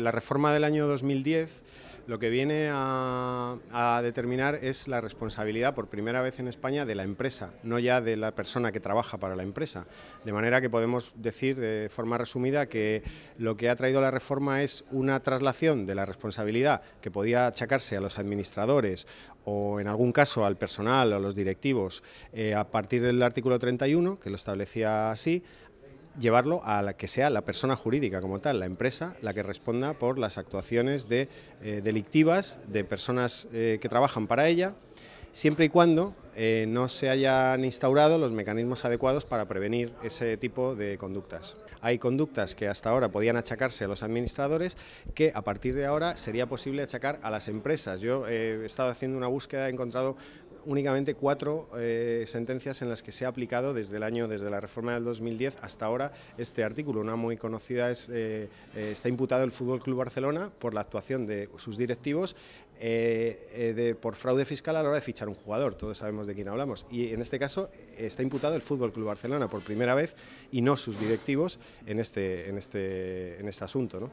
La reforma del año 2010 lo que viene a, determinar es la responsabilidad por primera vez en España de la empresa, no ya de la persona que trabaja para la empresa. De manera que podemos decir de forma resumida que lo que ha traído la reforma es una traslación de la responsabilidad que podía achacarse a los administradores o en algún caso al personal o a los directivos eh, a partir del artículo 31, que lo establecía así, llevarlo a la que sea la persona jurídica como tal, la empresa, la que responda por las actuaciones de, eh, delictivas de personas eh, que trabajan para ella, siempre y cuando eh, no se hayan instaurado los mecanismos adecuados para prevenir ese tipo de conductas. Hay conductas que hasta ahora podían achacarse a los administradores que a partir de ahora sería posible achacar a las empresas. Yo he estado haciendo una búsqueda, he encontrado únicamente cuatro eh, sentencias en las que se ha aplicado desde el año, desde la reforma del 2010 hasta ahora este artículo. Una muy conocida es, eh, eh, está imputado el Fútbol Club Barcelona por la actuación de sus directivos por fraude fiscal a la hora de fichar un jugador. Todos sabemos de quién hablamos. Y en este caso está imputado el Fútbol Club Barcelona por primera vez y no sus directivos en este, este, este asunto.